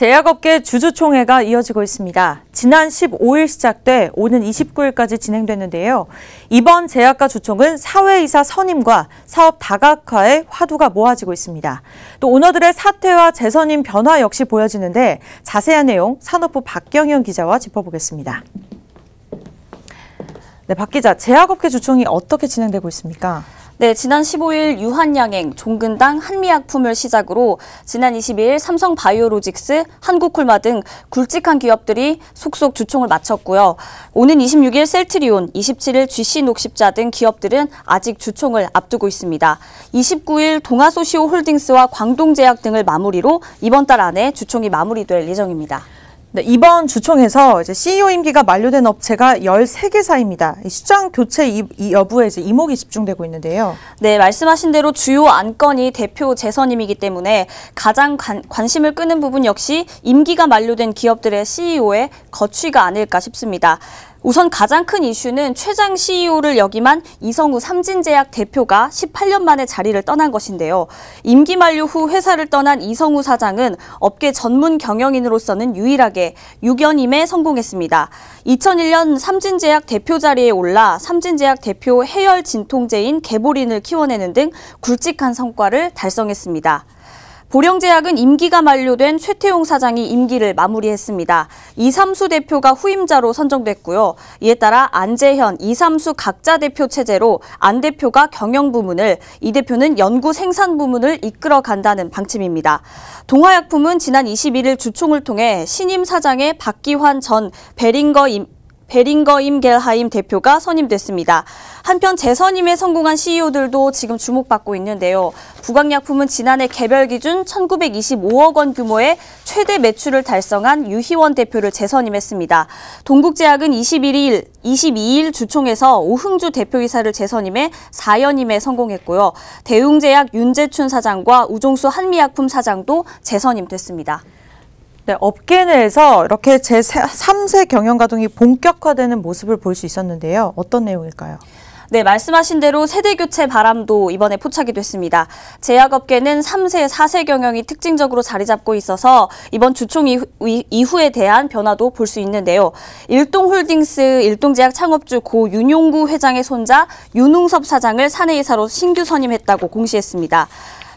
제약업계 주주총회가 이어지고 있습니다. 지난 15일 시작돼 오는 29일까지 진행됐는데요. 이번 제약가 주총은 사회이사 선임과 사업 다각화의 화두가 모아지고 있습니다. 또 오너들의 사퇴와 재선임 변화 역시 보여지는데 자세한 내용 산업부 박경현 기자와 짚어보겠습니다. 네, 박 기자, 제약업계 주총이 어떻게 진행되고 있습니까? 네, 지난 15일 유한양행, 종근당, 한미약품을 시작으로 지난 22일 삼성바이오로직스, 한국콜마 등 굵직한 기업들이 속속 주총을 마쳤고요. 오는 26일 셀트리온, 27일 GC녹십자 등 기업들은 아직 주총을 앞두고 있습니다. 29일 동아소시오홀딩스와 광동제약 등을 마무리로 이번 달 안에 주총이 마무리될 예정입니다. 네, 이번 주총에서 이제 CEO 임기가 만료된 업체가 열세개사입니다 시장 교체 이, 이 여부에 이제 이목이 집중되고 있는데요. 네, 말씀하신 대로 주요 안건이 대표 재선임이기 때문에 가장 관, 관심을 끄는 부분 역시 임기가 만료된 기업들의 CEO의 거취가 아닐까 싶습니다. 우선 가장 큰 이슈는 최장 CEO를 역임한 이성우 삼진제약 대표가 18년 만에 자리를 떠난 것인데요. 임기 만료 후 회사를 떠난 이성우 사장은 업계 전문 경영인으로서는 유일하게 6연임에 성공했습니다. 2001년 삼진제약 대표 자리에 올라 삼진제약 대표 해열 진통제인 개보린을 키워내는 등 굵직한 성과를 달성했습니다. 보령제약은 임기가 만료된 최태용 사장이 임기를 마무리했습니다. 이삼수 대표가 후임자로 선정됐고요. 이에 따라 안재현, 이삼수 각자 대표 체제로 안 대표가 경영 부문을, 이 대표는 연구 생산 부문을 이끌어 간다는 방침입니다. 동화약품은 지난 21일 주총을 통해 신임 사장의 박기환 전 베링거 임, 베링거 임 겔하임 대표가 선임됐습니다. 한편 재선임에 성공한 CEO들도 지금 주목받고 있는데요. 부각약품은 지난해 개별 기준 1925억 원 규모의 최대 매출을 달성한 유희원 대표를 재선임했습니다. 동국제약은 21일, 22일 주총에서 오흥주 대표이사를 재선임해 4연임에 성공했고요. 대웅제약 윤재춘 사장과 우종수 한미약품 사장도 재선임됐습니다. 네, 업계 내에서 이렇게 제3세 경영가동이 본격화되는 모습을 볼 수 있었는데요. 어떤 내용일까요? 네, 말씀하신 대로 세대 교체 바람도 이번에 포착이 됐습니다. 제약업계는 3세, 4세 경영이 특징적으로 자리 잡고 있어서 이번 주총 이후, 에 대한 변화도 볼 수 있는데요. 일동홀딩스 일동제약 창업주 고 윤용구 회장의 손자 윤웅섭 사장을 사내이사로 신규 선임했다고 공시했습니다.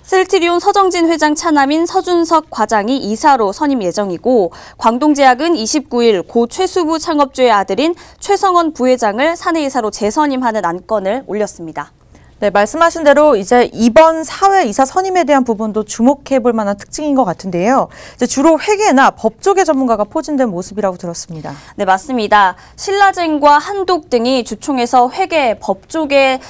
셀트리온 서정진 회장 차남인 서준석 과장이 이사로 선임 예정이고 광동제약은 29일 고 최수부 창업주의 아들인 최성원 부회장을 사내이사로 재선임하는 안건을 올렸습니다. 네, 말씀하신 대로 이제 이번 사회 이사 선임에 대한 부분도 주목해 볼 만한 특징인 것 같은데요. 이제 주로 회계나 법 쪽의 전문가가 포진된 모습이라고 들었습니다. 네, 맞습니다. 신라젠과 한독 등이 주총에서 회계, 법 쪽의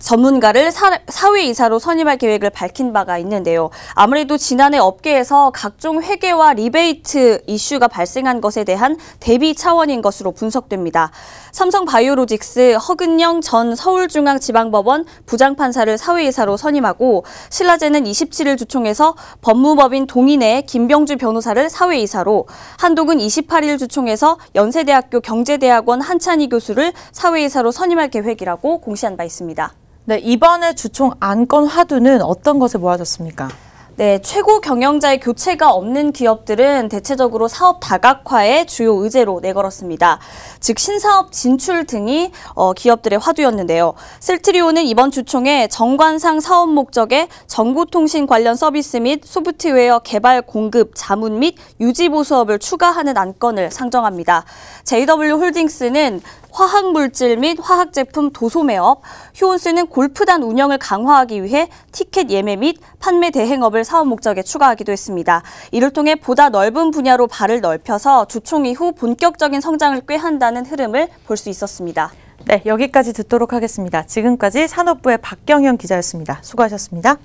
전문가를 사, 회이사로 선임할 계획을 밝힌 바가 있는데요. 아무래도 지난해 업계에서 각종 회계와 리베이트 이슈가 발생한 것에 대한 대비 차원인 것으로 분석됩니다. 삼성바이오로직스 허근영 전 서울중앙지방법원 부장판사를 사회이사로 선임하고 신라제는 27일 주총에서 법무법인 동인의 김병주 변호사를 사회이사로 한독은 28일 주총에서 연세대학교 경제대학원 한찬희 교수를 사회이사로 선임할 계획이라고 공시한 바 있습니다. 네, 이번에 주총 안건 화두는 어떤 것에 모아졌습니까? 네, 최고 경영자의 교체가 없는 기업들은 대체적으로 사업 다각화의 주요 의제로 내걸었습니다. 즉 신사업 진출 등이 어, 기업들의 화두였는데요. 셀트리오는 이번 주총에 정관상 사업 목적의 정보통신 관련 서비스 및 소프트웨어 개발 공급 자문 및 유지 보수업을 추가하는 안건을 상정합니다. JW 홀딩스는 화학물질 및 화학제품 도소매업, 효온스는 골프단 운영을 강화하기 위해 티켓 예매 및 판매 대행업을 사업 목적에 추가하기도 했습니다. 이를 통해 보다 넓은 분야로 발을 넓혀서 주총 이후 본격적인 성장을 꾀한다는 흐름을 볼 수 있었습니다. 네, 여기까지 듣도록 하겠습니다. 지금까지 산업부의 박경현 기자였습니다. 수고하셨습니다.